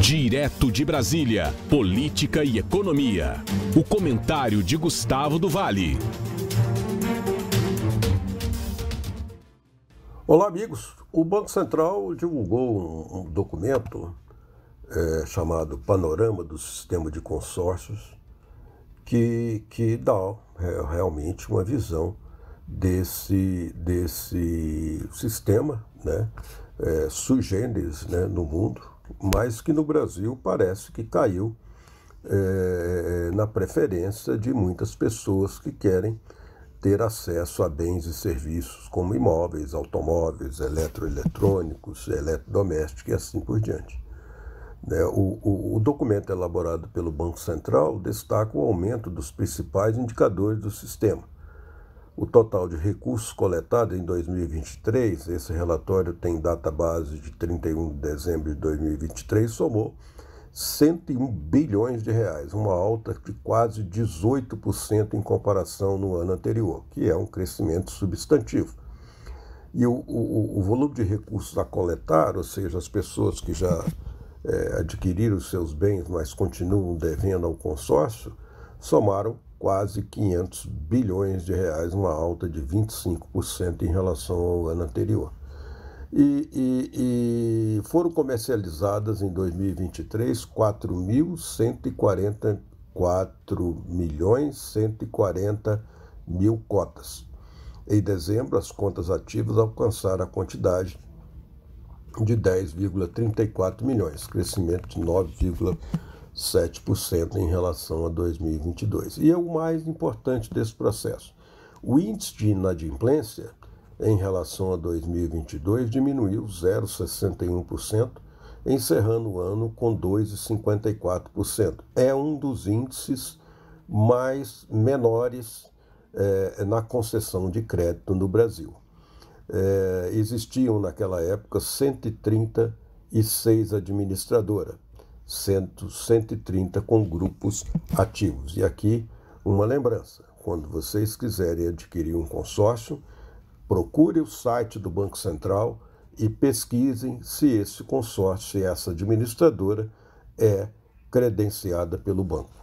Direto de Brasília, Política e Economia. O comentário de Gustavo do Vale. Olá, amigos. O Banco Central divulgou um documento é, chamado Panorama do Sistema de Consórcios, que, que dá é, realmente uma visão desse, desse sistema né, é, sui generis né, no mundo, mas que no Brasil parece que caiu é, na preferência de muitas pessoas que querem ter acesso a bens e serviços como imóveis, automóveis, eletroeletrônicos, eletrodomésticos e assim por diante. Né, o, o, o, documento elaborado pelo Banco Central destaca o aumento dos principais indicadores do sistema, o total de recursos coletados em 2023, esse relatório tem data base de 31 de dezembro de 2023, somou 101 bilhões de reais, uma alta de quase 18% em comparação no ano anterior, que é um crescimento substantivo. E o, o, o volume de recursos a coletar, ou seja, as pessoas que já é, adquiriram seus bens, mas continuam devendo ao consórcio, somaram quase 500 bilhões de reais, uma alta de 25% em relação ao ano anterior. E, e, e foram comercializadas em 2023 4.144 milhões 140 mil cotas. Em dezembro, as contas ativas alcançaram a quantidade de 10,34 milhões, crescimento de 9,4%. 7% em relação a 2022. E é o mais importante desse processo. O índice de inadimplência em relação a 2022 diminuiu 0,61%, encerrando o ano com 2,54%. É um dos índices mais menores é, na concessão de crédito no Brasil. É, existiam naquela época 136 administradoras 130 com grupos ativos. E aqui uma lembrança: quando vocês quiserem adquirir um consórcio, procure o site do Banco Central e pesquisem se esse consórcio, se essa administradora é credenciada pelo banco.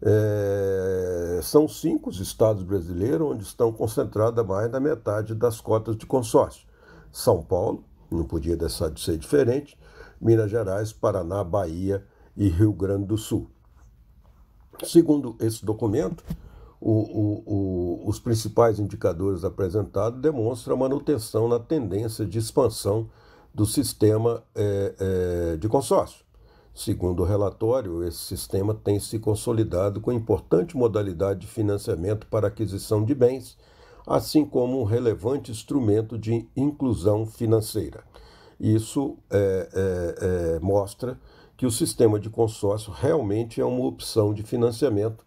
É, são cinco os estados brasileiros onde estão concentrada mais da metade das cotas de consórcio. São Paulo, não podia deixar de ser diferente, Minas Gerais, Paraná, Bahia e Rio Grande do Sul. Segundo esse documento, o, o, o, os principais indicadores apresentados demonstram a manutenção na tendência de expansão do sistema é, é, de consórcio. Segundo o relatório, esse sistema tem se consolidado com importante modalidade de financiamento para aquisição de bens, assim como um relevante instrumento de inclusão financeira. Isso é, é, é, mostra que o sistema de consórcio realmente é uma opção de financiamento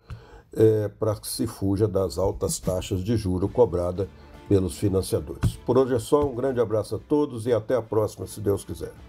é, para que se fuja das altas taxas de juro cobrada pelos financiadores. Por hoje é só, um grande abraço a todos e até a próxima, se Deus quiser.